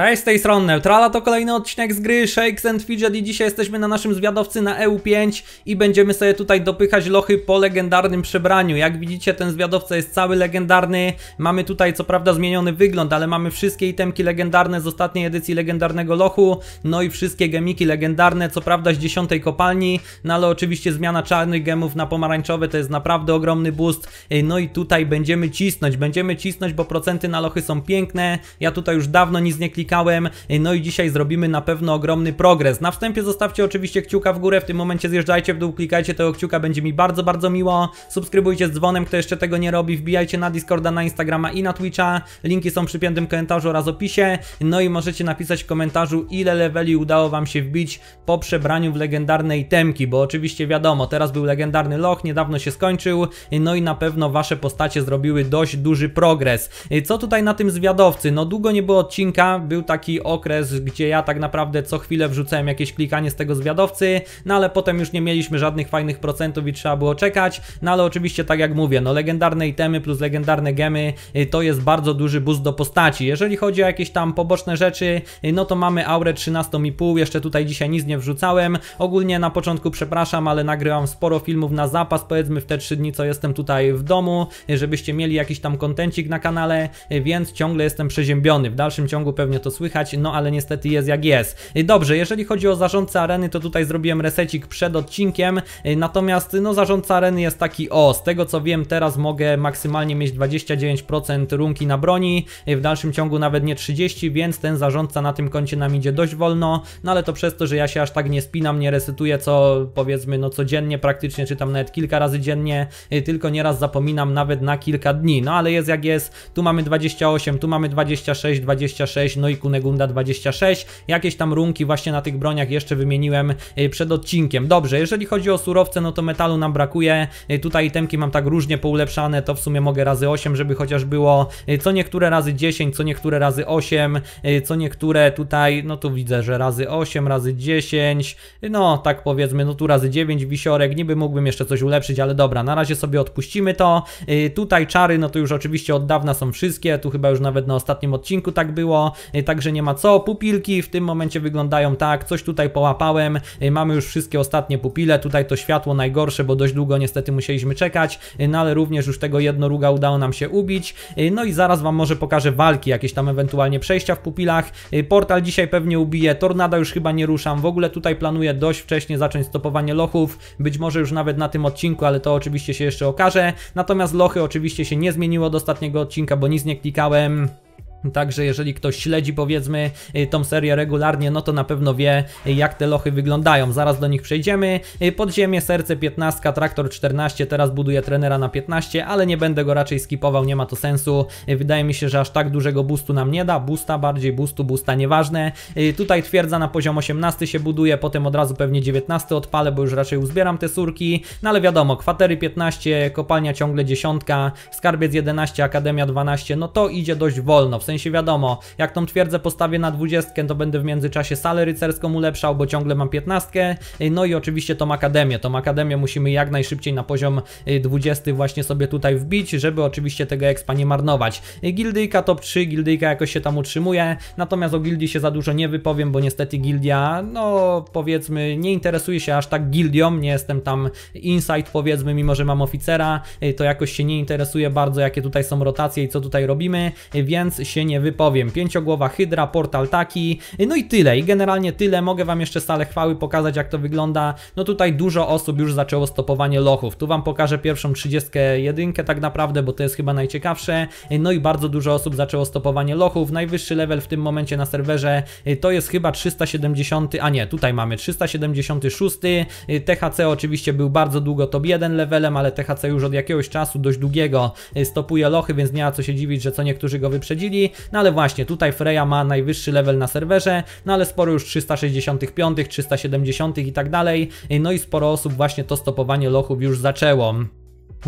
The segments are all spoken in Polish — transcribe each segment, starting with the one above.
Hej, z tej strony Neutrala, to kolejny odcinek z gry Shakes and Fidget i dzisiaj jesteśmy na naszym zwiadowcy na EU5 i będziemy sobie tutaj dopychać lochy po legendarnym przebraniu. Jak widzicie, ten zwiadowca jest cały legendarny, mamy tutaj co prawda zmieniony wygląd, ale mamy wszystkie itemki legendarne z ostatniej edycji legendarnego lochu, no i wszystkie gemiki legendarne, co prawda z dziesiątej kopalni, no ale oczywiście zmiana czarnych gemów na pomarańczowe to jest naprawdę ogromny boost, no i tutaj będziemy cisnąć, będziemy cisnąć, bo procenty na lochy są piękne, ja tutaj już dawno nic nie klikam, klikałem, no i dzisiaj zrobimy na pewno ogromny progres. Na wstępie zostawcie oczywiście kciuka w górę, w tym momencie zjeżdżajcie w dół, klikajcie tego kciuka, będzie mi bardzo, bardzo miło. Subskrybujcie z dzwonem, kto jeszcze tego nie robi, wbijajcie na Discorda, na Instagrama i na Twitcha, linki są przy piętym komentarzu oraz opisie, no i możecie napisać w komentarzu ile leveli udało Wam się wbić po przebraniu w legendarnej Temki, bo oczywiście wiadomo, teraz był legendarny Loch, niedawno się skończył, no i na pewno Wasze postacie zrobiły dość duży progres. Co tutaj na tym zwiadowcy? No długo nie było odcinka, był taki okres, gdzie ja tak naprawdę co chwilę wrzucałem jakieś klikanie z tego zwiadowcy, no ale potem już nie mieliśmy żadnych fajnych procentów i trzeba było czekać, no ale oczywiście tak jak mówię, no legendarne itemy plus legendarne gemy y, to jest bardzo duży boost do postaci. Jeżeli chodzi o jakieś tam poboczne rzeczy, y, no to mamy aurę 13,5, jeszcze tutaj dzisiaj nic nie wrzucałem. Ogólnie na początku przepraszam, ale nagrywam sporo filmów na zapas, powiedzmy w te 3 dni co jestem tutaj w domu, y, żebyście mieli jakiś tam kontencik na kanale, więc ciągle jestem przeziębiony. W dalszym ciągu pewnie to słychać, no ale niestety jest jak jest. Y, dobrze, jeżeli chodzi o zarządcę areny, to tutaj zrobiłem resecik przed odcinkiem, y, natomiast no zarządca areny jest taki o, z tego co wiem teraz mogę maksymalnie mieć 29% runki na broni, y, w dalszym ciągu nawet nie 30, więc ten zarządca na tym koncie nam idzie dość wolno, no ale to przez to, że ja się aż tak nie spinam, nie resetuję co powiedzmy no codziennie praktycznie, czy tam nawet kilka razy dziennie, tylko nieraz zapominam nawet na kilka dni, no ale jest jak jest, tu mamy 28, tu mamy 26, 26, no no i Kunegunda 26. Jakieś tam runki właśnie na tych broniach jeszcze wymieniłem e, przed odcinkiem. Dobrze, jeżeli chodzi o surowce, no to metalu nam brakuje. E, tutaj itemki mam tak różnie poulepszane, to w sumie mogę razy 8, żeby chociaż było e, co niektóre razy 10, co niektóre razy 8, co niektóre tutaj, no tu widzę, że razy 8, razy 10, no tak powiedzmy, no tu razy 9 wisiorek, niby mógłbym jeszcze coś ulepszyć, ale dobra, na razie sobie odpuścimy to. Tutaj czary, no to już oczywiście od dawna są wszystkie, tu chyba już nawet na ostatnim odcinku tak było. Y, także nie ma co. Pupilki w tym momencie wyglądają tak, coś tutaj połapałem, y, mamy już wszystkie ostatnie pupile, tutaj to światło najgorsze, bo dość długo niestety musieliśmy czekać, y, no ale również już tego jednoruga udało nam się ubić, no i zaraz Wam może pokażę walki, jakieś tam ewentualnie przejścia w pupilach, portal dzisiaj pewnie ubije, tornada już chyba nie ruszam, w ogóle tutaj planuję dość wcześnie zacząć stopowanie lochów, być może już nawet na tym odcinku, ale to oczywiście się jeszcze okaże, natomiast lochy oczywiście się nie zmieniło do ostatniego odcinka, bo nic nie klikałem, Także jeżeli ktoś śledzi powiedzmy y, tą serię regularnie, no to na pewno wie jak te lochy wyglądają. Zaraz do nich przejdziemy. Y, Podziemie, serce 15, traktor 14, teraz buduję trenera na 15, ale nie będę go raczej skipował, nie ma to sensu. Y, Wydaje mi się, że aż tak dużego boostu nam nie da. Busta bardziej, boostu, busta nieważne. Tutaj twierdza na poziom 18 się buduje, potem od razu pewnie 19 odpalę, bo już raczej uzbieram te surki. No ale wiadomo, kwatery 15, kopalnia ciągle 10, skarbiec 11, akademia 12, no to idzie dość wolno sensie wiadomo, jak tą twierdzę postawię na 20, to będę w międzyczasie salę rycerską ulepszał, bo ciągle mam 15. No i oczywiście tą akademię. Tą akademię musimy jak najszybciej na poziom 20 właśnie sobie tutaj wbić, żeby oczywiście tego expa nie marnować. Gildyjka top 3, gildyjka jakoś się tam utrzymuje, natomiast o gildii się za dużo nie wypowiem, bo niestety gildia, no powiedzmy, nie interesuje się aż tak gildią, nie jestem tam inside, powiedzmy, mimo że mam oficera, to jakoś się nie interesuje bardzo, jakie tutaj są rotacje i co tutaj robimy, więc się się nie wypowiem. Pięciogłowa hydra, portal taki, no i tyle. I generalnie tyle. Mogę Wam jeszcze stale chwały pokazać, jak to wygląda. No tutaj dużo osób już zaczęło stopowanie lochów. Tu Wam pokażę pierwszą 31 tak naprawdę, bo to jest chyba najciekawsze. No i bardzo dużo osób zaczęło stopowanie lochów. Najwyższy level w tym momencie na serwerze y, to jest chyba 370, a nie, tutaj mamy 376. Y, THC oczywiście był bardzo długo top 1 levelem, ale THC już od jakiegoś czasu dość długiego y, stopuje lochy, więc nie ma co się dziwić, że co niektórzy go wyprzedzili no ale właśnie tutaj Freya ma najwyższy level na serwerze, no ale sporo już 365, 370 i tak dalej, no i sporo osób właśnie to stopowanie lochów już zaczęło.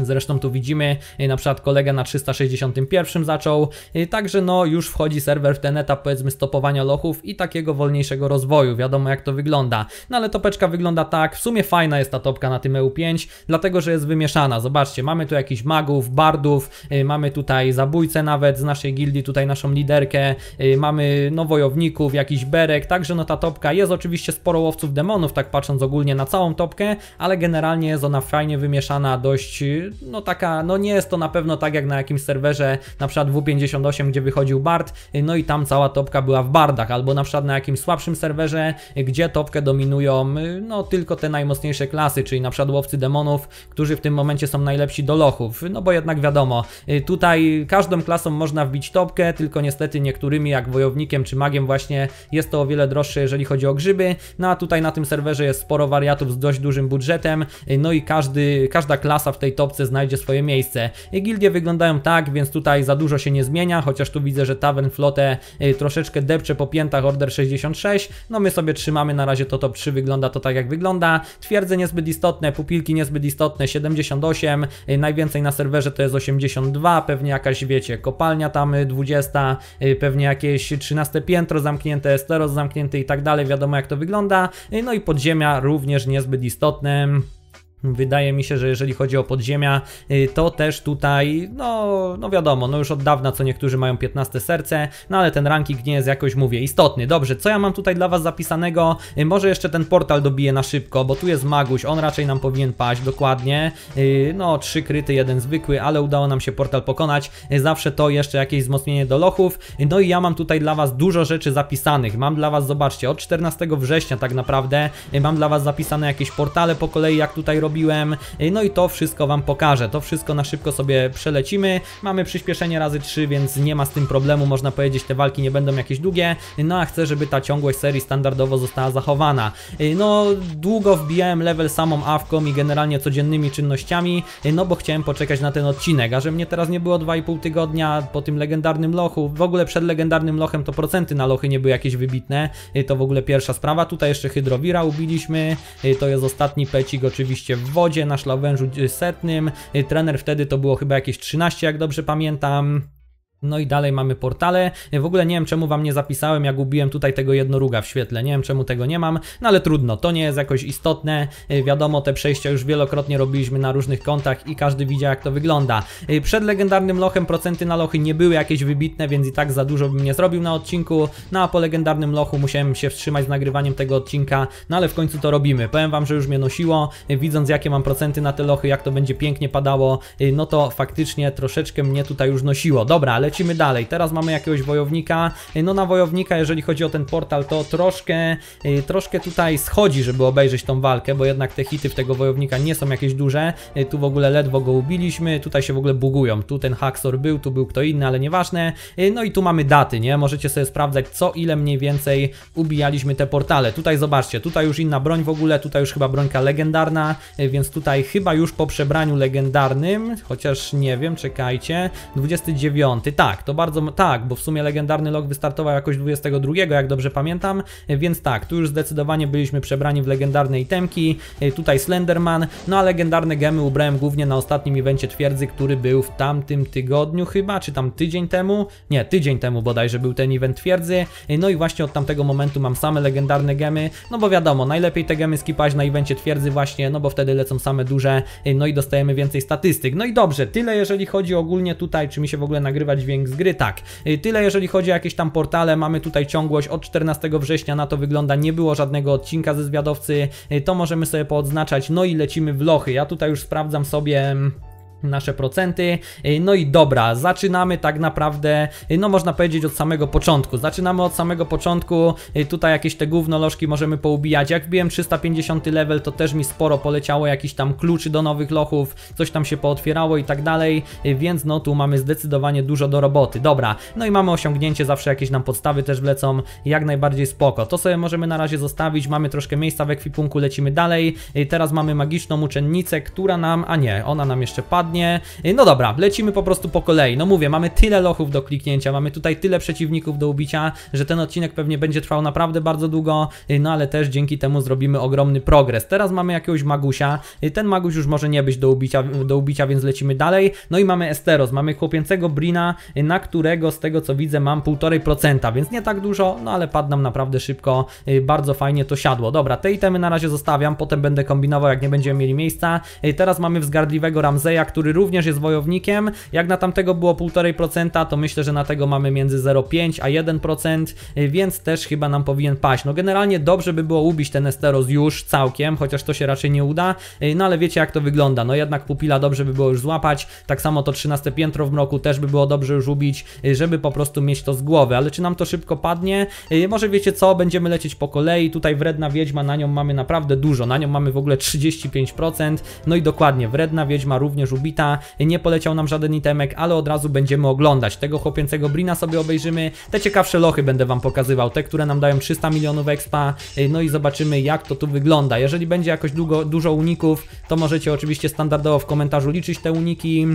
Zresztą tu widzimy, y, na przykład kolega na 361 zaczął, y, także no już wchodzi serwer w ten etap powiedzmy stopowania lochów i takiego wolniejszego rozwoju, wiadomo jak to wygląda. No ale topeczka wygląda tak, w sumie fajna jest ta topka na tym EU5, dlatego że jest wymieszana, zobaczcie, mamy tu jakichś magów, bardów, y, mamy tutaj zabójcę nawet z naszej gildii, tutaj naszą liderkę, mamy no wojowników, jakiś berek, także no ta topka jest oczywiście sporo łowców demonów, tak patrząc ogólnie na całą topkę, ale generalnie jest ona fajnie wymieszana, dość no taka, no nie jest to na pewno tak jak na jakimś serwerze, na przykład W58, gdzie wychodził Bard, no i tam cała topka była w Bardach, albo na przykład na jakimś słabszym serwerze, gdzie topkę dominują, no tylko te najmocniejsze klasy, czyli na przykład łowcy demonów, którzy w tym momencie są najlepsi do lochów, no bo jednak wiadomo, y, tutaj każdą klasą można wbić topkę, tylko niestety niektórymi, jak wojownikiem czy magiem właśnie, jest to o wiele droższe, jeżeli chodzi o grzyby, no a tutaj na tym serwerze jest sporo wariatów z dość dużym budżetem, y, no i każdy, każda klasa w tej topce znajdzie swoje miejsce. Gildie wyglądają tak, więc tutaj za dużo się nie zmienia, chociaż tu widzę, że Tavern Flotę y, troszeczkę depcze po piętach Order 66. No my sobie trzymamy na razie to top 3, wygląda to tak jak wygląda. Twierdze niezbyt istotne, pupilki niezbyt istotne, 78, y, najwięcej na serwerze to jest 82, pewnie jakaś wiecie, kopalnia tam 20, y, pewnie jakieś 13 piętro zamknięte, steroz zamknięty i tak dalej, wiadomo jak to wygląda. No i podziemia również niezbyt istotne. Wydaje mi się, że jeżeli chodzi o podziemia, y, to też tutaj, no, no wiadomo, no już od dawna co niektórzy mają 15 serce, no ale ten ranking nie jest jakoś, mówię, istotny. Dobrze, co ja mam tutaj dla Was zapisanego? Y, może jeszcze ten portal dobiję na szybko, bo tu jest Maguś, on raczej nam powinien paść, dokładnie. Y, no, trzy kryty, jeden zwykły, ale udało nam się portal pokonać. Zawsze to jeszcze jakieś wzmocnienie do lochów. No i ja mam tutaj dla Was dużo rzeczy zapisanych. Mam dla Was, zobaczcie, od 14 września tak naprawdę mam dla Was zapisane jakieś portale po kolei, jak tutaj robię no i to wszystko Wam pokażę. To wszystko na szybko sobie przelecimy. Mamy przyspieszenie razy 3, więc nie ma z tym problemu, można powiedzieć, te walki nie będą jakieś długie, no a chcę, żeby ta ciągłość serii standardowo została zachowana. No, długo wbijałem level samą awką i generalnie codziennymi czynnościami, no bo chciałem poczekać na ten odcinek, a że mnie teraz nie było 2,5 tygodnia po tym legendarnym lochu, w ogóle przed legendarnym lochem to procenty na lochy nie były jakieś wybitne, to w ogóle pierwsza sprawa, tutaj jeszcze Hydrowira ubiliśmy, to jest ostatni pecik oczywiście w wodzie na szlawężu setnym. Trener wtedy to było chyba jakieś 13, jak dobrze pamiętam. No i dalej mamy portale. W ogóle nie wiem czemu wam nie zapisałem, jak ubiłem tutaj tego jednoruga w świetle. Nie wiem czemu tego nie mam, no ale trudno, to nie jest jakoś istotne. Y, wiadomo, te przejścia już wielokrotnie robiliśmy na różnych kontach i każdy widział jak to wygląda. Y, przed legendarnym lochem procenty na lochy nie były jakieś wybitne, więc i tak za dużo bym nie zrobił na odcinku. No a po legendarnym lochu musiałem się wstrzymać z nagrywaniem tego odcinka, no ale w końcu to robimy. Powiem wam, że już mnie nosiło, y, widząc jakie mam procenty na te lochy, jak to będzie pięknie padało, no to faktycznie troszeczkę mnie tutaj już nosiło. Dobra, ale lecimy dalej. Teraz mamy jakiegoś wojownika. No na wojownika, jeżeli chodzi o ten portal, to troszkę, troszkę tutaj schodzi, żeby obejrzeć tą walkę, bo jednak te hity w tego wojownika nie są jakieś duże. Tu w ogóle ledwo go ubiliśmy, tutaj się w ogóle bugują. Tu ten Haxor był, tu był kto inny, ale nieważne. No i tu mamy daty, nie? Możecie sobie sprawdzać, co ile mniej więcej ubijaliśmy te portale. Tutaj zobaczcie, tutaj już inna broń w ogóle, tutaj już chyba brońka legendarna, więc tutaj chyba już po przebraniu legendarnym, chociaż nie wiem, czekajcie, 29 tak, to bardzo tak, bo w sumie legendarny log wystartował jakoś 22, jak dobrze pamiętam, więc tak, tu już zdecydowanie byliśmy przebrani w legendarne itemki, e, tutaj Slenderman, no a legendarne gemy ubrałem głównie na ostatnim evencie twierdzy, który był w tamtym tygodniu chyba, czy tam tydzień temu, nie, tydzień temu bodajże był ten event twierdzy, e, no i właśnie od tamtego momentu mam same legendarne gemy, no bo wiadomo, najlepiej te gemy skipać na evencie twierdzy właśnie, no bo wtedy lecą same duże, e, no i dostajemy więcej statystyk, no i dobrze, tyle jeżeli chodzi ogólnie tutaj, czy mi się w ogóle nagrywać dźwięk z gry. Tak, y, tyle jeżeli chodzi o jakieś tam portale, mamy tutaj ciągłość od 14 września, na to wygląda, nie było żadnego odcinka ze zwiadowcy, y, to możemy sobie poodznaczać, no i lecimy w lochy. Ja tutaj już sprawdzam sobie... Mm, nasze procenty. Y, no i dobra, zaczynamy tak naprawdę, y, no można powiedzieć od samego początku. Zaczynamy od samego początku, y, tutaj jakieś te gównolożki możemy poubijać. Jak wbiłem 350 level, to też mi sporo poleciało jakiś tam kluczy do nowych lochów, coś tam się pootwierało i tak dalej, więc no tu mamy zdecydowanie dużo do roboty. Dobra, no i mamy osiągnięcie, zawsze jakieś nam podstawy też wlecą, jak najbardziej spoko. To sobie możemy na razie zostawić, mamy troszkę miejsca w ekwipunku, lecimy dalej. Teraz mamy magiczną uczennicę, która nam, a nie, ona nam jeszcze padła, ładnie. Y, no dobra, lecimy po prostu po kolei. No mówię, mamy tyle lochów do kliknięcia, mamy tutaj tyle przeciwników do ubicia, że ten odcinek pewnie będzie trwał naprawdę bardzo długo, y, no ale też dzięki temu zrobimy ogromny progres. Teraz mamy jakiegoś magusia, y, ten maguś już może nie być do ubicia, do ubicia więc lecimy dalej. No i mamy Esteros, mamy chłopięcego Brina, na którego z tego co widzę mam 1,5%, więc nie tak dużo, no ale padł nam naprawdę szybko, bardzo fajnie to siadło. Dobra, te itemy na razie zostawiam, potem będę kombinował jak nie będziemy mieli miejsca. Teraz mamy wzgardliwego Ramzeja, który który również jest wojownikiem. Jak na tamtego było 1,5%, to myślę, że na tego mamy między 0,5 a 1%, y, więc też chyba nam powinien paść. No generalnie dobrze by było ubić ten Esteros już całkiem, chociaż to się raczej nie uda, y, no ale wiecie jak to wygląda. No jednak pupila dobrze by było już złapać, tak samo to 13 piętro w mroku też by było dobrze już ubić, y, żeby po prostu mieć to z głowy, ale czy nam to szybko padnie? Może wiecie co, będziemy lecieć po kolei, tutaj wredna wiedźma, na nią mamy naprawdę dużo, na nią mamy w ogóle 35%, no i dokładnie, wredna wiedźma również ubija nie poleciał nam żaden itemek, ale od razu będziemy oglądać. Tego chłopięcego Brina sobie obejrzymy, te ciekawsze lochy będę Wam pokazywał, te, które nam dają 300 milionów expa, y, no i zobaczymy jak to tu wygląda. Jeżeli będzie jakoś długo, dużo uników, to możecie oczywiście standardowo w komentarzu liczyć te uniki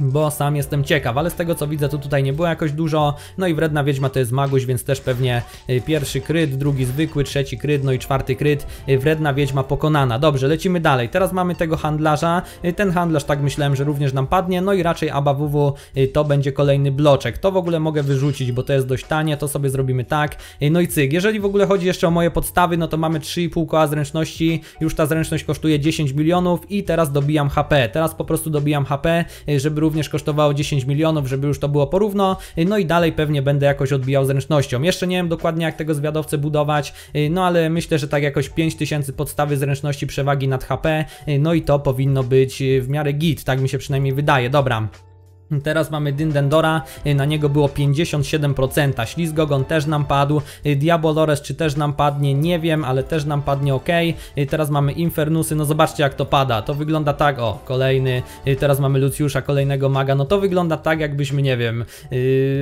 bo sam jestem ciekaw, ale z tego co widzę to tutaj nie było jakoś dużo, no i Wredna Wiedźma to jest Maguś, więc też pewnie y, pierwszy kryt, drugi zwykły, trzeci kryt, no i czwarty kryt, y, Wredna Wiedźma pokonana. Dobrze, lecimy dalej, teraz mamy tego handlarza, y, ten handlarz tak myślałem, że również nam padnie, no i raczej ABWW to będzie kolejny bloczek, to w ogóle mogę wyrzucić, bo to jest dość tanie, to sobie zrobimy tak, no i cyk. Jeżeli w ogóle chodzi jeszcze o moje podstawy, no to mamy 3,5 koła zręczności, już ta zręczność kosztuje 10 milionów i teraz dobijam HP, teraz po prostu dobijam HP, żeby również kosztowało 10 milionów, żeby już to było porówno, no i dalej pewnie będę jakoś odbijał zręcznością. Jeszcze nie wiem dokładnie jak tego zwiadowcę budować, y, no ale myślę, że tak jakoś 5000 podstawy zręczności przewagi nad HP, y, no i to powinno być y, w miarę git, tak mi się przynajmniej wydaje. Dobra, Teraz mamy Dindendora, y, na niego było 57%, Ślizgogon też nam padł, y, Diabolores czy też nam padnie, nie wiem, ale też nam padnie ok. Y, teraz mamy Infernusy, no zobaczcie jak to pada, to wygląda tak, o, kolejny, teraz mamy Luciusza, kolejnego maga, no to wygląda tak jakbyśmy, nie wiem,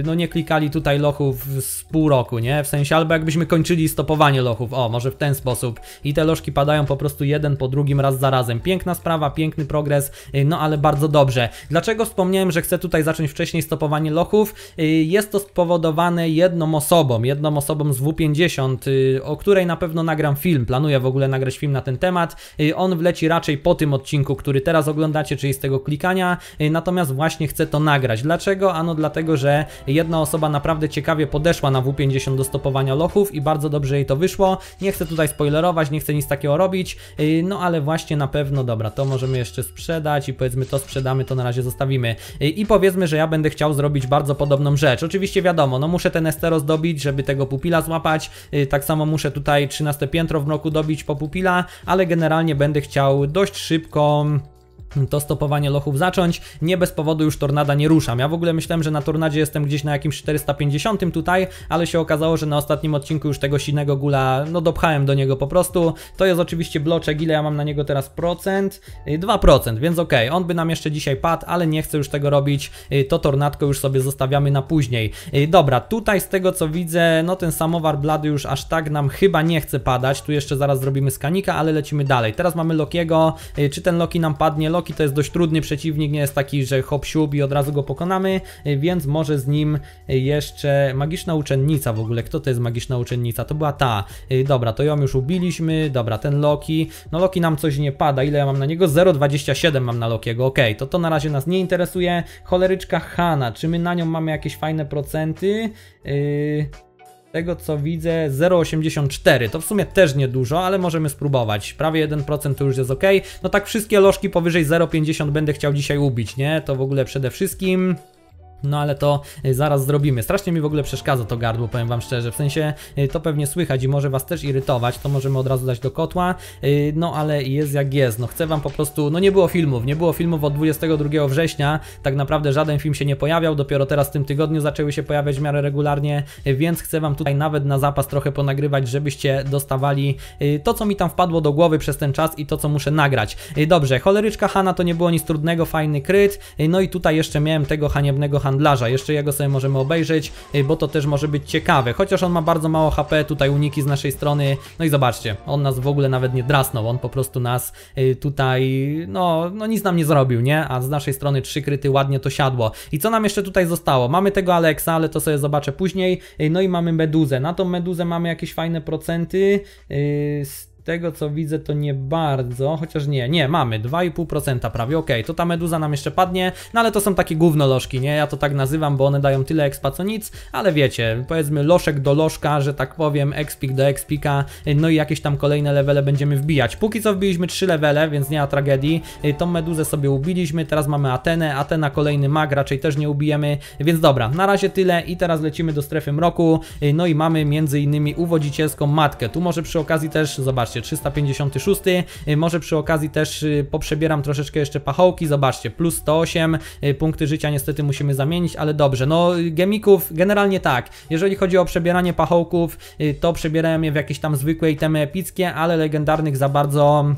no nie klikali tutaj lochów z pół roku, nie? W sensie albo jakbyśmy kończyli stopowanie lochów, o, może w ten sposób. I te lożki padają po prostu jeden po drugim raz za razem. Piękna sprawa, piękny progres, no ale bardzo dobrze. Dlaczego wspomniałem, że chcę tutaj zacząć wcześniej stopowanie lochów. Y, jest to spowodowane jedną osobą, jedną osobą z W50, y, o której na pewno nagram film. Planuję w ogóle nagrać film na ten temat. Y, on wleci raczej po tym odcinku, który teraz oglądacie, czyli z tego klikania. Natomiast właśnie chcę to nagrać. Dlaczego? Ano dlatego, że jedna osoba naprawdę ciekawie podeszła na W50 do stopowania lochów i bardzo dobrze jej to wyszło. Nie chcę tutaj spoilerować, nie chcę nic takiego robić, no ale właśnie na pewno, dobra, to możemy jeszcze sprzedać i powiedzmy to sprzedamy, to na razie zostawimy. I powiedzmy, że ja będę chciał zrobić bardzo podobną rzecz. Oczywiście wiadomo, no muszę ten estero zdobić, żeby tego pupila złapać, y, tak samo muszę tutaj 13 piętro w mroku dobić po pupila, ale generalnie będę chciał dość szybko to stopowanie lochów zacząć. Nie bez powodu już tornada nie ruszam. Ja w ogóle myślałem, że na tornadzie jestem gdzieś na jakimś 450 tutaj, ale się okazało, że na ostatnim odcinku już tego silnego gula, no dopchałem do niego po prostu. To jest oczywiście bloczek, ile ja mam na niego teraz procent? 2%, y, więc okej, okay. on by nam jeszcze dzisiaj padł, ale nie chcę już tego robić. Y, to tornadko już sobie zostawiamy na później. Y, dobra, tutaj z tego co widzę, no ten samowar blady już aż tak nam chyba nie chce padać. Tu jeszcze zaraz zrobimy skanika, ale lecimy dalej. Teraz mamy Lokiego. Czy ten Loki nam padnie? Loki Noki to jest dość trudny przeciwnik, nie jest taki, że hop siup i od razu go pokonamy, więc może z nim jeszcze magiczna uczennica w ogóle. Kto to jest magiczna uczennica? To była ta. Y, dobra, to ją już ubiliśmy, dobra, ten Loki. No Loki nam coś nie pada, ile ja mam na niego? 0,27 mam na Lokiego, OK, to to na razie nas nie interesuje. Choleryczka Hana, czy my na nią mamy jakieś fajne procenty? Yy tego co widzę 0,84 to w sumie też niedużo, ale możemy spróbować prawie 1% to już jest ok no tak wszystkie lożki powyżej 0,50 będę chciał dzisiaj ubić, nie? to w ogóle przede wszystkim no ale to y, zaraz zrobimy. Strasznie mi w ogóle przeszkadza to gardło, powiem wam szczerze. W sensie y, to pewnie słychać i może was też irytować, to możemy od razu dać do kotła. Y, no ale jest jak jest. No chcę wam po prostu, no nie było filmów, nie było filmów od 22 września. Tak naprawdę żaden film się nie pojawiał, dopiero teraz w tym tygodniu zaczęły się pojawiać w miarę regularnie, więc chcę wam tutaj nawet na zapas trochę ponagrywać, żebyście dostawali to, co mi tam wpadło do głowy przez ten czas i to, co muszę nagrać. Dobrze, choleryczka Hanna to nie było nic trudnego, fajny kryt. No i tutaj jeszcze miałem tego haniebnego Hanna handlarza. Jeszcze jego sobie możemy obejrzeć, y, bo to też może być ciekawe. Chociaż on ma bardzo mało HP, tutaj uniki z naszej strony. No i zobaczcie, on nas w ogóle nawet nie drasnął, on po prostu nas y, tutaj, no, no nic nam nie zrobił, nie? A z naszej strony trzy kryty ładnie to siadło. I co nam jeszcze tutaj zostało? Mamy tego Alexa, ale to sobie zobaczę później. Y, no i mamy Meduzę. Na tą Meduzę mamy jakieś fajne procenty. Yy, tego co widzę to nie bardzo, chociaż nie, nie, mamy 2,5% prawie, okej, okay, to ta meduza nam jeszcze padnie, no ale to są takie gównolożki, nie, ja to tak nazywam, bo one dają tyle expa co nic, ale wiecie, powiedzmy loszek do lożka, że tak powiem, expik do expika, no i jakieś tam kolejne levele będziemy wbijać. Póki co wbiliśmy 3 levele, więc nie ma tragedii, y, tą meduzę sobie ubiliśmy, teraz mamy Atenę, Atena kolejny mag, raczej też nie ubijemy, więc dobra, na razie tyle i teraz lecimy do strefy mroku, y, no i mamy między innymi uwodzicielską matkę, tu może przy okazji też, zobaczcie, zobaczcie, 356, y, może przy okazji też y, poprzebieram troszeczkę jeszcze pachołki, zobaczcie, plus 108, y, punkty życia niestety musimy zamienić, ale dobrze, no gemików generalnie tak, jeżeli chodzi o przebieranie pachołków, to przebierałem je w jakieś tam zwykłe itemy epickie, ale legendarnych za bardzo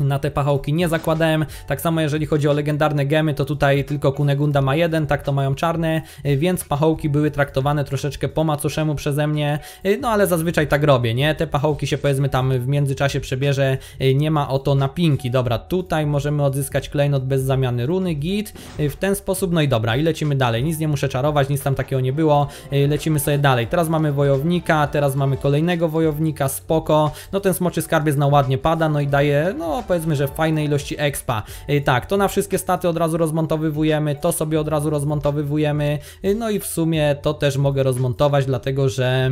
na te pachołki nie zakładałem. Tak samo jeżeli chodzi o legendarne gemy, to tutaj tylko Kunegunda ma jeden, tak to mają czarne, y, więc pachołki były traktowane troszeczkę po macoszemu przeze mnie, y, no ale zazwyczaj tak robię, nie? Te pachołki się powiedzmy tam w międzyczasie przebierze, y, nie ma o to napinki. Dobra, tutaj możemy odzyskać klejnot bez zamiany runy, git, w ten sposób, no i dobra, i lecimy dalej. Nic nie muszę czarować, nic tam takiego nie było, lecimy sobie dalej. Teraz mamy wojownika, teraz mamy kolejnego wojownika, spoko, no ten smoczy skarbiec na ładnie pada, no i daje, no powiedzmy, że fajnej ilości expa. Y, tak, to na wszystkie staty od razu rozmontowywujemy, to sobie od razu rozmontowywujemy, y, no i w sumie to też mogę rozmontować, dlatego że...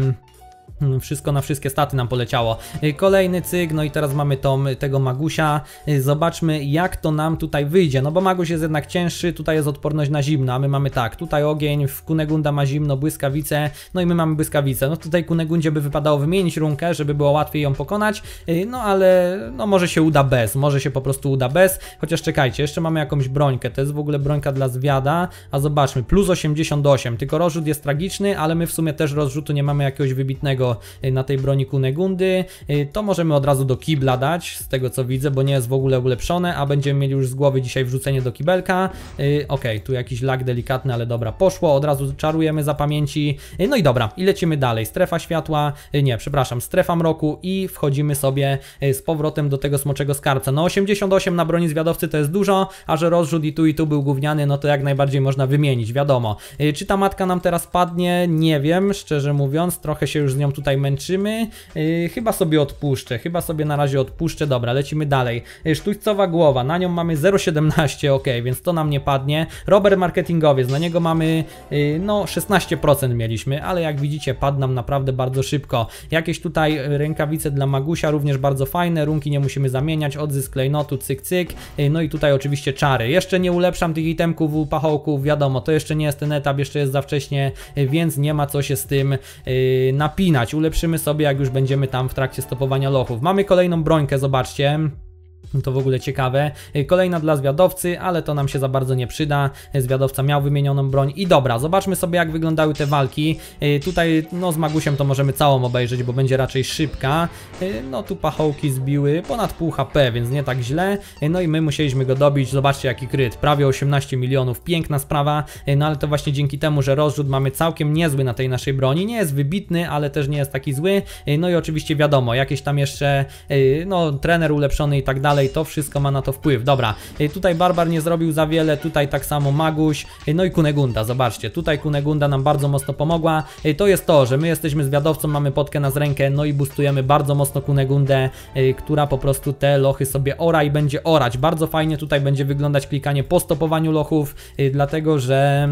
Hmm, wszystko na wszystkie staty nam poleciało. Y, kolejny cyk, no i teraz mamy tą, tego Magusia. Y, zobaczmy jak to nam tutaj wyjdzie, no bo Magus jest jednak cięższy, tutaj jest odporność na zimno, a my mamy tak, tutaj ogień, w Kunegunda ma zimno, błyskawice, no i my mamy błyskawice. No tutaj Kunegundzie by wypadało wymienić runkę, żeby było łatwiej ją pokonać, y, no ale no może się uda bez, może się po prostu uda bez, chociaż czekajcie, jeszcze mamy jakąś brońkę, to jest w ogóle brońka dla zwiada, a zobaczmy, plus 88, tylko rozrzut jest tragiczny, ale my w sumie też rozrzutu nie mamy jakiegoś wybitnego Y, na tej broni Kunegundy. Y, to możemy od razu do kibla dać, z tego co widzę, bo nie jest w ogóle ulepszone, a będziemy mieli już z głowy dzisiaj wrzucenie do kibelka. Y, ok, tu jakiś lag delikatny, ale dobra, poszło, od razu czarujemy za pamięci. No i dobra, i lecimy dalej. Strefa światła, nie, przepraszam, strefa mroku i wchodzimy sobie z powrotem do tego smoczego skarca. No 88 na broni zwiadowcy to jest dużo, a że rozrzut i tu i tu był gówniany, no to jak najbardziej można wymienić, wiadomo. Czy ta matka nam teraz padnie? Nie wiem, szczerze mówiąc, trochę się już z nią nią tutaj męczymy. Yy, chyba sobie odpuszczę, chyba sobie na razie odpuszczę. Dobra, lecimy dalej. Yy, sztućcowa głowa, na nią mamy 0,17, ok, więc to nam nie padnie. Robert marketingowiec, na niego mamy yy, no 16% mieliśmy, ale jak widzicie padł nam naprawdę bardzo szybko. Jakieś tutaj yy, rękawice dla Magusia, również bardzo fajne, runki nie musimy zamieniać, odzysk klejnotu, cyk cyk, yy, no i tutaj oczywiście czary. Jeszcze nie ulepszam tych itemków, pachołków, wiadomo, to jeszcze nie jest ten etap, jeszcze jest za wcześnie, yy, więc nie ma co się z tym napinać Ulepszymy sobie, jak już będziemy tam w trakcie stopowania lochów. Mamy kolejną brońkę, zobaczcie. To w ogóle ciekawe. Y, kolejna dla zwiadowcy, ale to nam się za bardzo nie przyda. Y, zwiadowca miał wymienioną broń. I dobra, zobaczmy sobie jak wyglądały te walki. Y, tutaj no z Magusiem to możemy całą obejrzeć, bo będzie raczej szybka. No tu pachołki zbiły ponad pół HP, więc nie tak źle. No i my musieliśmy go dobić. Zobaczcie jaki kryt. Prawie 18 milionów. Piękna sprawa. No ale to właśnie dzięki temu, że rozrzut mamy całkiem niezły na tej naszej broni. Nie jest wybitny, ale też nie jest taki zły. No i oczywiście wiadomo, jakieś tam jeszcze no trener ulepszony i tak dalej dalej, to wszystko ma na to wpływ. Dobra, e, tutaj Barbar nie zrobił za wiele, tutaj tak samo Maguś, e, no i Kunegunda, zobaczcie, tutaj Kunegunda nam bardzo mocno pomogła. E, to jest to, że my jesteśmy zwiadowcą, mamy potkę na rękę, no i boostujemy bardzo mocno Kunegundę, która po prostu te lochy sobie ora i będzie orać. Bardzo fajnie tutaj będzie wyglądać klikanie po stopowaniu lochów, dlatego że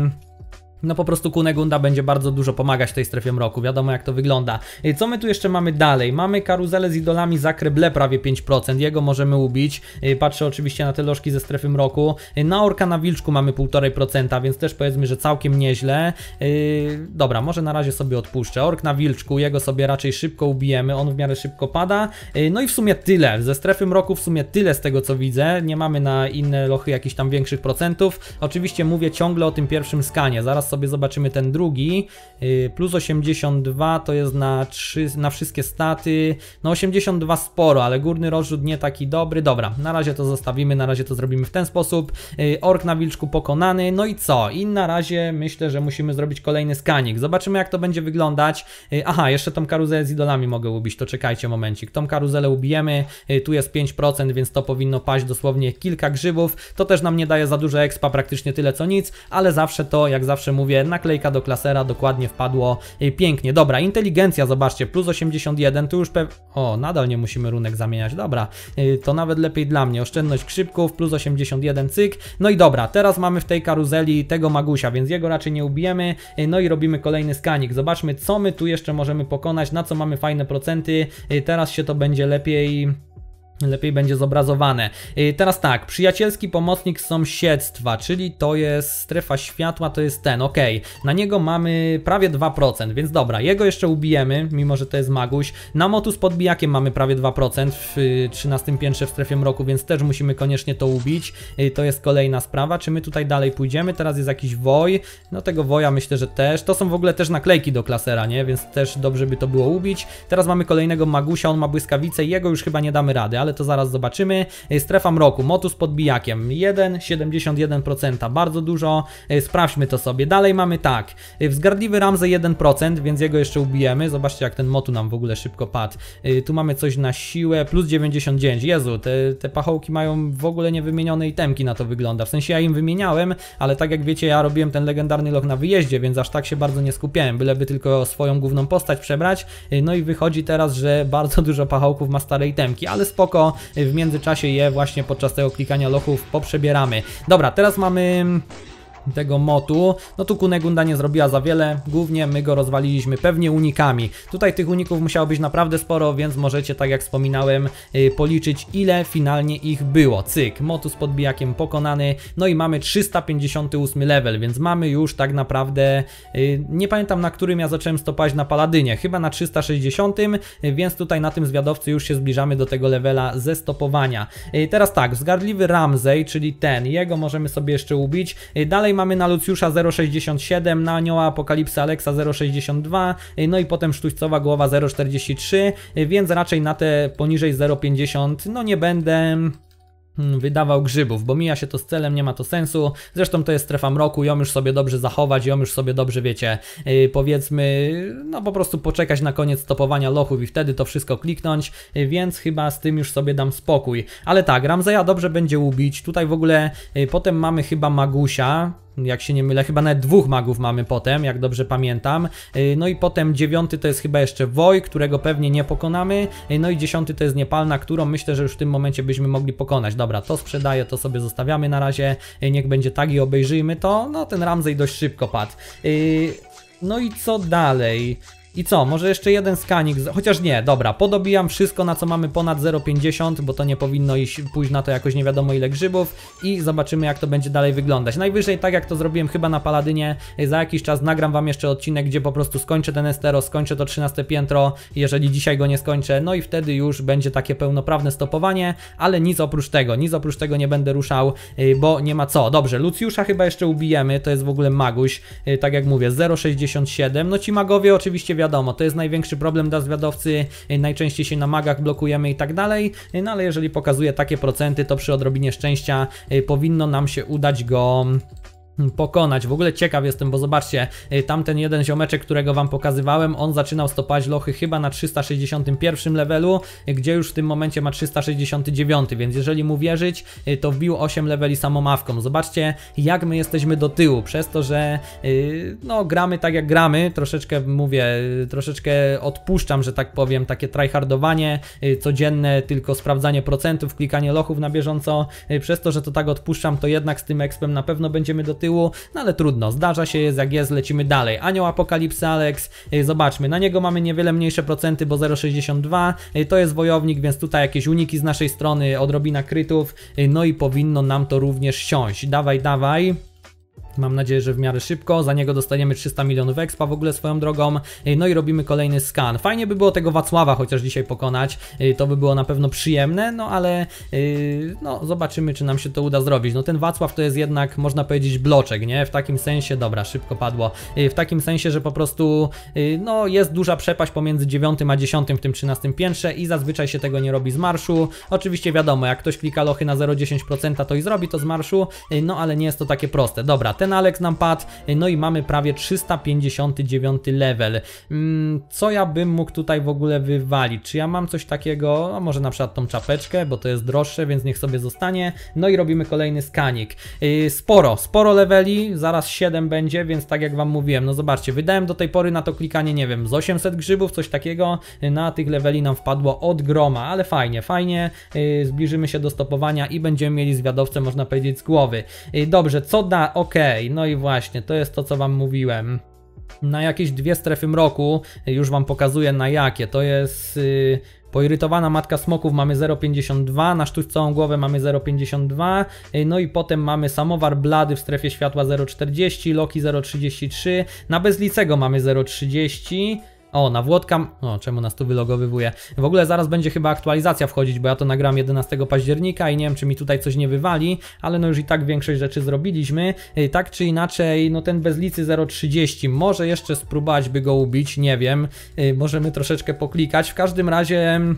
no po prostu Kunegunda będzie bardzo dużo pomagać tej strefie mroku, wiadomo jak to wygląda. Co my tu jeszcze mamy dalej? Mamy karuzelę z idolami za Kreble prawie 5%, jego możemy ubić, patrzę oczywiście na te lożki ze strefy mroku. Na Orka na Wilczku mamy 1,5%, więc też powiedzmy, że całkiem nieźle. Dobra, może na razie sobie odpuszczę. Ork na Wilczku, jego sobie raczej szybko ubijemy, on w miarę szybko pada. No i w sumie tyle, ze strefy mroku w sumie tyle z tego co widzę, nie mamy na inne lochy jakichś tam większych procentów. Oczywiście mówię ciągle o tym pierwszym skanie, zaraz sobie zobaczymy ten drugi. Y, plus 82 to jest na, 3, na wszystkie staty. No 82 sporo, ale górny rozrzut nie taki dobry. Dobra, na razie to zostawimy, na razie to zrobimy w ten sposób. Y, ork na wilczku pokonany. No i co? I na razie myślę, że musimy zrobić kolejny skanik. Zobaczymy jak to będzie wyglądać. Y, aha, jeszcze tą karuzelę z idolami mogę ubić, to czekajcie momencik. Tą karuzelę ubijemy, tu jest 5%, więc to powinno paść dosłownie kilka grzybów. To też nam nie daje za dużo expa, praktycznie tyle co nic, ale zawsze to, jak zawsze mówię, mówię, naklejka do klasera, dokładnie wpadło pięknie. Dobra, inteligencja, zobaczcie, plus 81, tu już pewnie... O, nadal nie musimy runek zamieniać, dobra, to nawet lepiej dla mnie. Oszczędność krzypków, plus 81, cyk. No i dobra, teraz mamy w tej karuzeli tego magusia, więc jego raczej nie ubijemy. No i robimy kolejny skanik. Zobaczmy, co my tu jeszcze możemy pokonać, na co mamy fajne procenty. Teraz się to będzie lepiej lepiej będzie zobrazowane. Y, teraz tak, przyjacielski pomocnik sąsiedztwa, czyli to jest strefa światła, to jest ten, ok. Na niego mamy prawie 2%, więc dobra, jego jeszcze ubijemy, mimo że to jest maguś. Na motu z podbijakiem mamy prawie 2% w 13 y, piętrze w strefie mroku, więc też musimy koniecznie to ubić. Y, to jest kolejna sprawa, czy my tutaj dalej pójdziemy, teraz jest jakiś woj, no tego woja myślę, że też. To są w ogóle też naklejki do klasera, nie, więc też dobrze by to było ubić. Teraz mamy kolejnego magusia, on ma błyskawice, jego już chyba nie damy rady, ale to zaraz zobaczymy. E, strefa mroku, motus pod bijakiem, 1,71%, bardzo dużo, e, sprawdźmy to sobie. Dalej mamy tak, e, wzgardliwy Ramze 1%, więc jego jeszcze ubijemy, zobaczcie jak ten motu nam w ogóle szybko padł. Tu mamy coś na siłę, plus 99, Jezu, te, te pachołki mają w ogóle niewymienione itemki na to wygląda, w sensie ja im wymieniałem, ale tak jak wiecie ja robiłem ten legendarny log na wyjeździe, więc aż tak się bardzo nie skupiałem, byleby tylko swoją główną postać przebrać, no i wychodzi teraz, że bardzo dużo pachołków ma stare itemki, ale spoko, oko. W międzyczasie je właśnie podczas tego klikania lochów poprzebieramy. Dobra, teraz mamy tego motu. No tu Kunegunda nie zrobiła za wiele, głównie my go rozwaliliśmy pewnie unikami. Tutaj tych uników musiało być naprawdę sporo, więc możecie, tak jak wspominałem, y, policzyć ile finalnie ich było. Cyk, motu z podbijakiem pokonany, no i mamy 358 level, więc mamy już tak naprawdę, y, nie pamiętam na którym ja zacząłem stopać na Paladynie, chyba na 360, y, więc tutaj na tym zwiadowcy już się zbliżamy do tego levela ze stopowania. Teraz tak, zgardliwy Ramsey, czyli ten, jego możemy sobie jeszcze ubić. Dalej Dalej mamy na Lucjusza 0,67, na Anioła Apokalipsy Alexa 0,62, no i potem sztućcowa głowa 0,43, więc raczej na te poniżej 0,50 no nie będę hmm, wydawał grzybów, bo mija się to z celem, nie ma to sensu. Zresztą to jest strefa mroku, ją już sobie dobrze zachować, ją już sobie dobrze, wiecie, yy, powiedzmy, no po prostu poczekać na koniec stopowania lochów i wtedy to wszystko kliknąć, yy, więc chyba z tym już sobie dam spokój. Ale tak, Ramzeja dobrze będzie ubić, tutaj w ogóle yy, potem mamy chyba Magusia, jak się nie mylę, chyba nawet dwóch magów mamy potem, jak dobrze pamiętam. Y, no i potem dziewiąty to jest chyba jeszcze Woj, którego pewnie nie pokonamy. Y, no i dziesiąty to jest Niepalna, którą myślę, że już w tym momencie byśmy mogli pokonać. Dobra, to sprzedaję, to sobie zostawiamy na razie. Y, niech będzie tak i obejrzyjmy to. No ten Ramzej dość szybko padł. No i co dalej? I co, może jeszcze jeden skanik, chociaż nie, dobra, podobijam wszystko na co mamy ponad 0,50, bo to nie powinno iść pójść na to jakoś nie wiadomo ile grzybów i zobaczymy jak to będzie dalej wyglądać. Najwyżej tak jak to zrobiłem chyba na Paladynie, y, za jakiś czas nagram Wam jeszcze odcinek, gdzie po prostu skończę ten Estero, skończę to 13 piętro, jeżeli dzisiaj go nie skończę, no i wtedy już będzie takie pełnoprawne stopowanie, ale nic oprócz tego, nic oprócz tego nie będę ruszał, y, bo nie ma co. Dobrze, Lucjusza chyba jeszcze ubijemy, to jest w ogóle Maguś, y, tak jak mówię, 0,67, no ci magowie oczywiście wiadomo, wiadomo, to jest największy problem dla zwiadowcy, y, najczęściej się na magach blokujemy i tak dalej, y, no ale jeżeli pokazuje takie procenty, to przy odrobinie szczęścia y, powinno nam się udać go pokonać. W ogóle ciekaw jestem, bo zobaczcie, y, tamten jeden ziomeczek, którego wam pokazywałem, on zaczynał stopać lochy chyba na 361 levelu, gdzie już w tym momencie ma 369, więc jeżeli mu wierzyć, y, to wbił 8 leveli samomawką. Zobaczcie, jak my jesteśmy do tyłu, przez to, że y, no gramy tak jak gramy, troszeczkę mówię, troszeczkę odpuszczam, że tak powiem, takie tryhardowanie codzienne, tylko sprawdzanie procentów, klikanie lochów na bieżąco, przez to, że to tak odpuszczam, to jednak z tym expem na pewno będziemy do tyłu tyłu, no ale trudno, zdarza się, jest jak jest, lecimy dalej. Anioł Apokalipsy Alex, y, zobaczmy, na niego mamy niewiele mniejsze procenty, bo 0,62, y, to jest wojownik, więc tutaj jakieś uniki z naszej strony, odrobina krytów, y, no i powinno nam to również siąść. Dawaj, dawaj. Mam nadzieję, że w miarę szybko. Za niego dostaniemy 300 milionów expa w ogóle swoją drogą. E, no i robimy kolejny skan. Fajnie by było tego Wacława chociaż dzisiaj pokonać. E, to by było na pewno przyjemne, no ale e, no zobaczymy, czy nam się to uda zrobić. No ten Wacław to jest jednak, można powiedzieć, bloczek, nie? W takim sensie, dobra, szybko padło. W takim sensie, że po prostu no jest duża przepaść pomiędzy 9 a 10 w tym 13 piętrze i zazwyczaj się tego nie robi z marszu. Oczywiście wiadomo, jak ktoś klika lochy na 0,10% to i zrobi to z marszu, no ale nie jest to takie proste. Dobra, ten ten Alex nam padł, no i mamy prawie 359 level. Mm, co ja bym mógł tutaj w ogóle wywalić? Czy ja mam coś takiego, no może na przykład tą czapeczkę, bo to jest droższe, więc niech sobie zostanie. No i robimy kolejny skanik. Yy, sporo, sporo leveli, zaraz 7 będzie, więc tak jak Wam mówiłem, no zobaczcie, wydałem do tej pory na to klikanie, nie wiem, z 800 grzybów, coś takiego, yy, na tych leveli nam wpadło od groma, ale fajnie, fajnie, yy, zbliżymy się do stopowania i będziemy mieli zwiadowcę, można powiedzieć, z głowy. Dobrze, co da? Ok, no i właśnie, to jest to co Wam mówiłem. Na jakieś dwie strefy mroku, już Wam pokazuję na jakie, to jest... Yy, Poirytowana matka smoków mamy 0,52, na całą głowę mamy 0,52, y, no i potem mamy samowar blady w strefie światła 0,40, Loki 0,33, na bezlicego mamy 0,30. O, na Włodka... O, czemu nas tu wylogowywuje? W ogóle zaraz będzie chyba aktualizacja wchodzić, bo ja to nagram 11 października i nie wiem, czy mi tutaj coś nie wywali, ale no już i tak większość rzeczy zrobiliśmy. Y, tak czy inaczej, no ten bezlicy 0.30, może jeszcze spróbować by go ubić, nie wiem. Y, możemy troszeczkę poklikać. W każdym razie... Mm,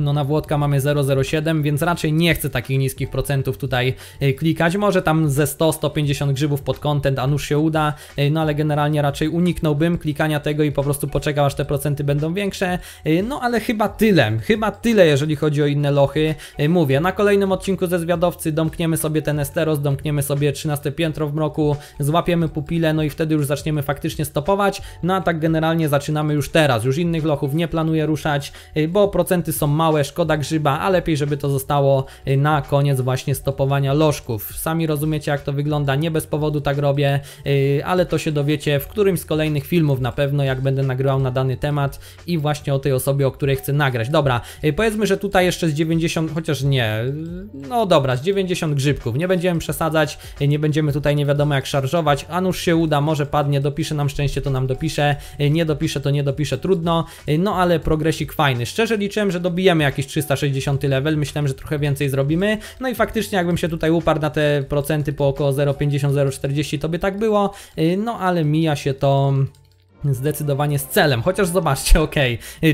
no na Włodka mamy 0,07, więc raczej nie chcę takich niskich procentów tutaj e, klikać. Może tam ze 100-150 grzybów pod content, a nuż się uda, e, no ale generalnie raczej uniknąłbym klikania tego i po prostu poczekał aż te procenty będą większe. E, no ale chyba tyle, chyba tyle jeżeli chodzi o inne lochy. Mówię, na kolejnym odcinku ze Zwiadowcy domkniemy sobie ten Esteros, domkniemy sobie 13 piętro w mroku, złapiemy pupile, no i wtedy już zaczniemy faktycznie stopować. No a tak generalnie zaczynamy już teraz, już innych lochów nie planuję ruszać, bo procenty są małe małe, szkoda grzyba, a lepiej, żeby to zostało y, na koniec właśnie stopowania lożków. Sami rozumiecie, jak to wygląda, nie bez powodu tak robię, y, ale to się dowiecie w którymś z kolejnych filmów na pewno, jak będę nagrywał na dany temat i właśnie o tej osobie, o której chcę nagrać. Dobra, y, powiedzmy, że tutaj jeszcze z 90, chociaż nie, no dobra, z 90 grzybków, nie będziemy przesadzać, nie będziemy tutaj nie wiadomo jak szarżować, a nuż się uda, może padnie, dopisze nam szczęście, to nam dopisze, nie dopisze, to nie dopisze, trudno, no ale progresik fajny. Szczerze liczyłem, że dobijemy mamy jakiś 360 level, myślałem, że trochę więcej zrobimy. No i faktycznie jakbym się tutaj uparł na te procenty po około 0,50-0,40 to by tak było, y, no ale mija się to Zdecydowanie z celem, chociaż zobaczcie, ok,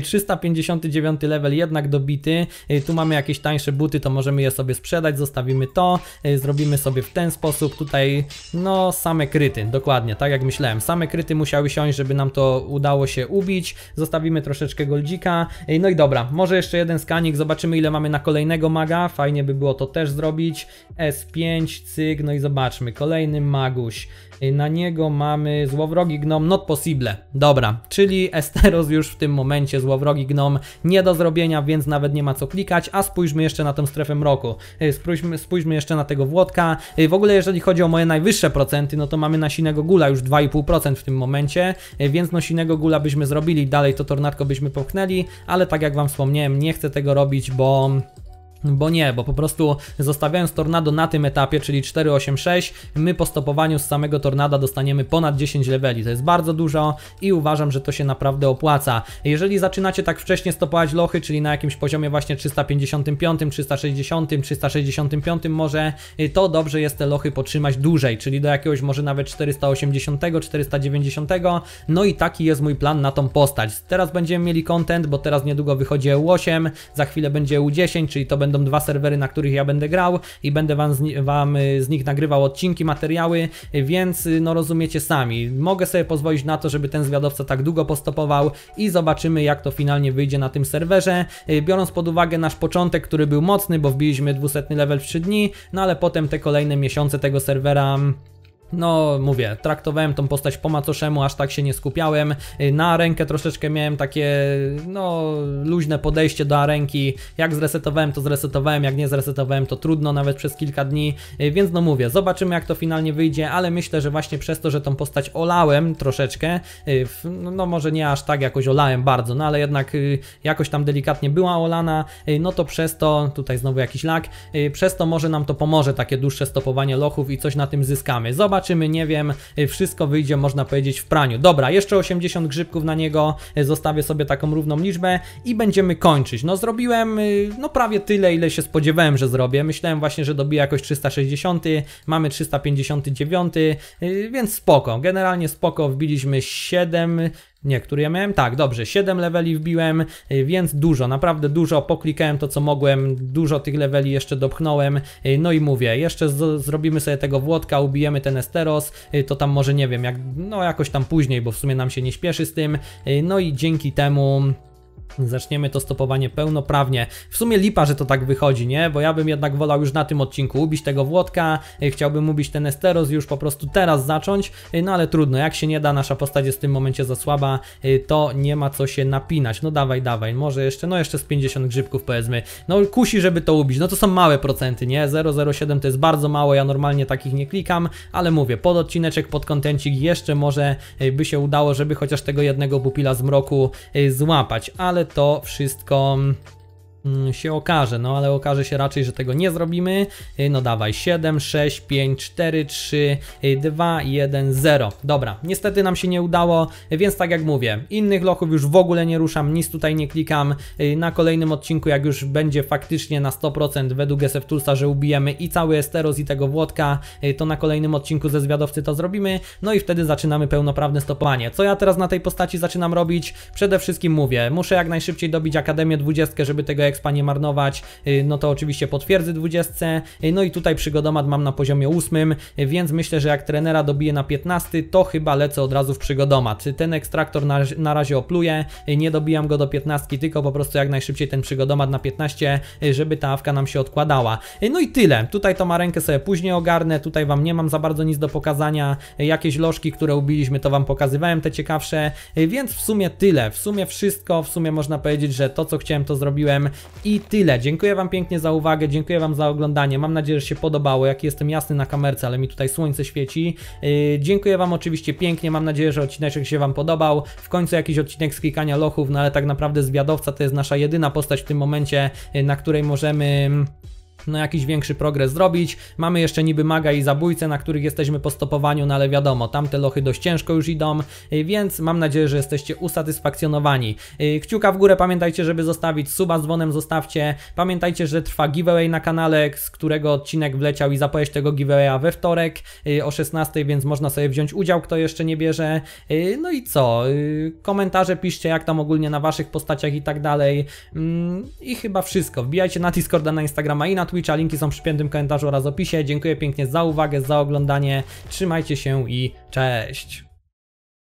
359 level jednak dobity, y, tu mamy jakieś tańsze buty, to możemy je sobie sprzedać, zostawimy to, y, zrobimy sobie w ten sposób, tutaj no same kryty, dokładnie, tak jak myślałem, same kryty musiały siąść, żeby nam to udało się ubić, zostawimy troszeczkę goldzika, y, no i dobra, może jeszcze jeden skanik, zobaczymy ile mamy na kolejnego maga, fajnie by było to też zrobić, S5, cyk, no i zobaczmy, kolejny maguś, na niego mamy złowrogi gnom, not possible, Dobra, czyli Esteros już w tym momencie złowrogi gnom nie do zrobienia, więc nawet nie ma co klikać, a spójrzmy jeszcze na tą strefę mroku. Y, spójrzmy, spójrzmy jeszcze na tego Włodka. Y, w ogóle jeżeli chodzi o moje najwyższe procenty, no to mamy na Sinego Gula już 2,5% w tym momencie, y, więc no Sinego Gula byśmy zrobili, dalej to Tornadko byśmy popchnęli, ale tak jak Wam wspomniałem, nie chcę tego robić, bo... Bo nie, bo po prostu zostawiając tornado na tym etapie, czyli 486, my po stopowaniu z samego tornada dostaniemy ponad 10 leveli. To jest bardzo dużo i uważam, że to się naprawdę opłaca. Jeżeli zaczynacie tak wcześnie stopować lochy, czyli na jakimś poziomie właśnie 355, 360, 365 może, y, to dobrze jest te lochy potrzymać dłużej, czyli do jakiegoś może nawet 480, 490. No i taki jest mój plan na tą postać. Teraz będziemy mieli content, bo teraz niedługo wychodzi EU8, za chwilę będzie EU10, czyli to będzie będą dwa serwery, na których ja będę grał i będę wam z, wam y, z nich nagrywał odcinki, materiały, więc y, no rozumiecie sami. Mogę sobie pozwolić na to, żeby ten zwiadowca tak długo postopował i zobaczymy jak to finalnie wyjdzie na tym serwerze. Y, biorąc pod uwagę nasz początek, który był mocny, bo wbiliśmy 200 level w 3 dni, no ale potem te kolejne miesiące tego serwera mm, no, mówię, traktowałem tą postać po macoszemu, aż tak się nie skupiałem. Y, na rękę troszeczkę miałem takie, no, luźne podejście do arenki. Jak zresetowałem, to zresetowałem, jak nie zresetowałem, to trudno nawet przez kilka dni. Y, więc no mówię, zobaczymy jak to finalnie wyjdzie, ale myślę, że właśnie przez to, że tą postać olałem troszeczkę, y, no, no może nie aż tak jakoś olałem bardzo, no ale jednak jakoś tam delikatnie była olana, no to przez to, tutaj znowu jakiś lak, przez to może nam to pomoże takie dłuższe stopowanie lochów i coś na tym zyskamy. Zobacz zobaczymy, nie wiem, y, wszystko wyjdzie, można powiedzieć, w praniu. Dobra, jeszcze 80 grzybków na niego, y, zostawię sobie taką równą liczbę i będziemy kończyć. No zrobiłem, y, no prawie tyle, ile się spodziewałem, że zrobię. Myślałem właśnie, że dobiję jakoś 360, mamy 359, więc spoko, generalnie spoko, wbiliśmy 7 nie, który ja miałem? Tak, dobrze, 7 leveli wbiłem, y, więc dużo, naprawdę dużo, poklikałem to co mogłem, dużo tych leveli jeszcze dopchnąłem, y, no i mówię, jeszcze zrobimy sobie tego Włodka, ubijemy ten Esteros, y, to tam może, nie wiem, jak, no jakoś tam później, bo w sumie nam się nie śpieszy z tym, no i dzięki temu zaczniemy to stopowanie pełnoprawnie. W sumie lipa, że to tak wychodzi, nie? Bo ja bym jednak wolał już na tym odcinku ubić tego Włodka, e, chciałbym ubić ten Esteros już po prostu teraz zacząć, e, no ale trudno, jak się nie da, nasza postać jest w tym momencie za słaba, e, to nie ma co się napinać. No dawaj, dawaj, może jeszcze, no jeszcze z 50 grzybków powiedzmy. No kusi, żeby to ubić, no to są małe procenty, nie? 0,07 to jest bardzo mało, ja normalnie takich nie klikam, ale mówię, pod odcineczek, pod kontencik jeszcze może by się udało, żeby chociaż tego jednego pupila z mroku złapać, ale ale to wszystko Mm, się okaże, no ale okaże się raczej, że tego nie zrobimy. Y, no dawaj, 7, 6, 5, 4, 3, 2, 1, 0. Dobra, niestety nam się nie udało, więc tak jak mówię, innych lochów już w ogóle nie ruszam, nic tutaj nie klikam. Y, na kolejnym odcinku, jak już będzie faktycznie na 100% według SF Toolsa, że ubijemy i cały Esteros i tego Włodka, y, to na kolejnym odcinku ze Zwiadowcy to zrobimy, no i wtedy zaczynamy pełnoprawne stopowanie. Co ja teraz na tej postaci zaczynam robić? Przede wszystkim mówię, muszę jak najszybciej dobić Akademię 20, żeby tego jak expa nie marnować, y, no to oczywiście potwierdzę 20. Y, no i tutaj przygodomat mam na poziomie 8, y, więc myślę, że jak trenera dobiję na 15, to chyba lecę od razu w przygodomat. Ten ekstraktor na, na razie opluje, nie dobijam go do 15, tylko po prostu jak najszybciej ten przygodomat na 15, żeby ta awka nam się odkładała. No i tyle. Tutaj to marenkę sobie później ogarnę, tutaj Wam nie mam za bardzo nic do pokazania. Jakieś lożki, które ubiliśmy, to Wam pokazywałem, te ciekawsze, więc w sumie tyle. W sumie wszystko, w sumie można powiedzieć, że to co chciałem, to zrobiłem. I tyle. Dziękuję Wam pięknie za uwagę, dziękuję Wam za oglądanie. Mam nadzieję, że się podobało. Jak jestem jasny na kamerce, ale mi tutaj słońce świeci. Yy, dziękuję Wam oczywiście pięknie. Mam nadzieję, że odcinek się Wam podobał. W końcu jakiś odcinek z klikania lochów, no ale tak naprawdę zwiadowca to jest nasza jedyna postać w tym momencie, y, na której możemy. Mm, no, jakiś większy progres zrobić. Mamy jeszcze niby maga i zabójcę, na których jesteśmy po stopowaniu, no ale wiadomo, tamte lochy dość ciężko już idą, y, więc mam nadzieję, że jesteście usatysfakcjonowani. Y, kciuka w górę pamiętajcie, żeby zostawić suba z dzwonem zostawcie. Pamiętajcie, że trwa giveaway na kanale, z którego odcinek wleciał i zapowiedź tego giveawaya we wtorek y, o 16, więc można sobie wziąć udział, kto jeszcze nie bierze. No i co? Komentarze piszcie, jak tam ogólnie na waszych postaciach i tak dalej. Mm, I chyba wszystko. Wbijajcie na Discorda, na Instagrama i na Twitter Twitcha, linki są w przypiętym kalendarzu oraz opisie. Dziękuję pięknie za uwagę, za oglądanie, trzymajcie się i cześć!